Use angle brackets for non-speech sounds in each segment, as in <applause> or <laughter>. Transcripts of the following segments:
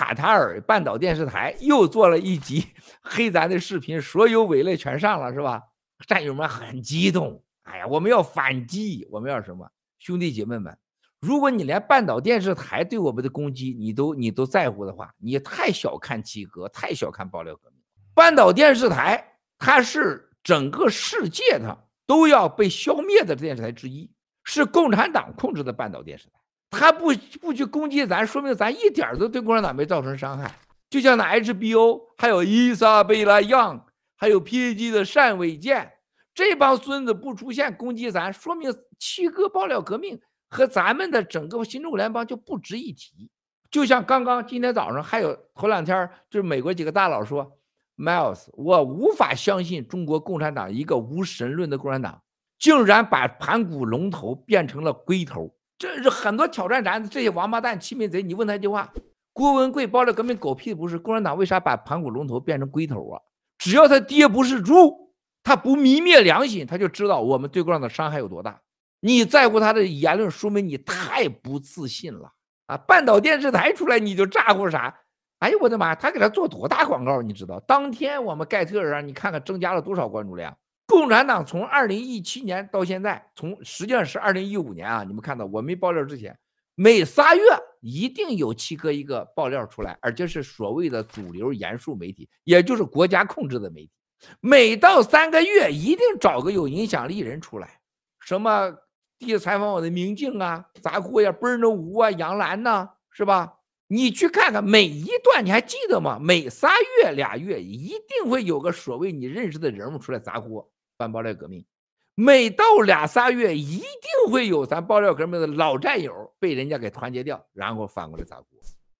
卡塔尔半岛电视台又做了一集 <laughs> 黑咱的视频，所有伪类全上了，是吧？战友们很激动，哎呀，我们要反击，我们要什么？兄弟姐妹们，如果你连半岛电视台对我们的攻击你都你都在乎的话，你太小看基哥，太小看爆料革命。半岛电视台它是整个世界上都要被消灭的电视台之一，是共产党控制的半岛电视台。他不不去攻击咱，说明咱一点儿都对共产党没造成伤害。就像那 HBO，还有伊莎贝拉 young 还有 PG 的单伟健，这帮孙子不出现攻击咱，说明七哥爆料革命和咱们的整个新中国联邦就不值一提。就像刚刚今天早上，还有头两天，就是美国几个大佬说，Miles，我无法相信中国共产党一个无神论的共产党，竟然把盘古龙头变成了龟头。这是很多挑战咱这些王八蛋、欺民贼。你问他一句话：郭文贵包着革命狗屁不是，共产党为啥把盘古龙头变成龟头啊？只要他爹不是猪，他不泯灭良心，他就知道我们对共产的伤害有多大。你在乎他的言论，说明你太不自信了啊！半岛电视台出来你就咋呼啥？哎呦我的妈！他给他做多大广告，你知道？当天我们盖特尔，你看看增加了多少关注量？共产党从二零一七年到现在，从实际上是二零一五年啊，你们看到我没爆料之前，每仨月一定有七哥一个爆料出来，而且是所谓的主流严肃媒体，也就是国家控制的媒体。每到三个月一定找个有影响力人出来，什么记下采访我的明镜啊、砸锅呀、奔着吴啊、杨澜呐，是吧？你去看看每一段，你还记得吗？每仨月俩月一定会有个所谓你认识的人物出来砸锅。反爆料革命，每到俩仨月，一定会有咱爆料革命的老战友被人家给团结掉，然后反过来砸锅。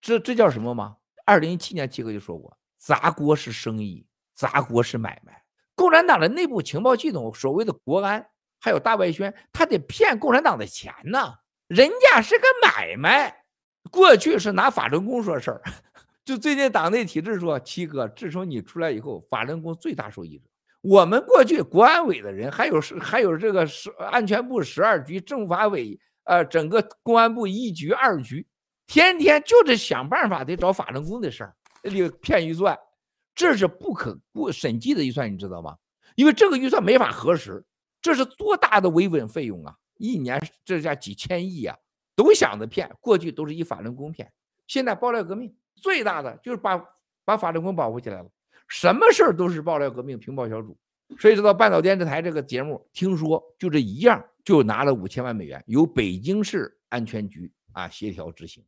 这这叫什么吗？二零一七年七哥就说过，砸锅是生意，砸锅是买卖。共产党的内部情报系统，所谓的国安还有大外宣，他得骗共产党的钱呢。人家是个买卖，过去是拿法轮功说事儿，<laughs> 就最近党内体制说，七哥自从你出来以后，法轮功最大受益者。我们过去国安委的人，还有是还有这个是安全部十二局政法委，呃，整个公安部一局二局，天天就是想办法得找法轮功的事儿，这骗预算，这是不可不审计的预算，你知道吗？因为这个预算没法核实，这是多大的维稳费用啊！一年这下几千亿啊，都想着骗，过去都是以法轮功骗，现在爆料革命最大的就是把把法轮功保护起来了。什么事儿都是爆料革命平报小组，所以知道半岛电视台这个节目，听说就这一样就拿了五千万美元，由北京市安全局啊协调执行。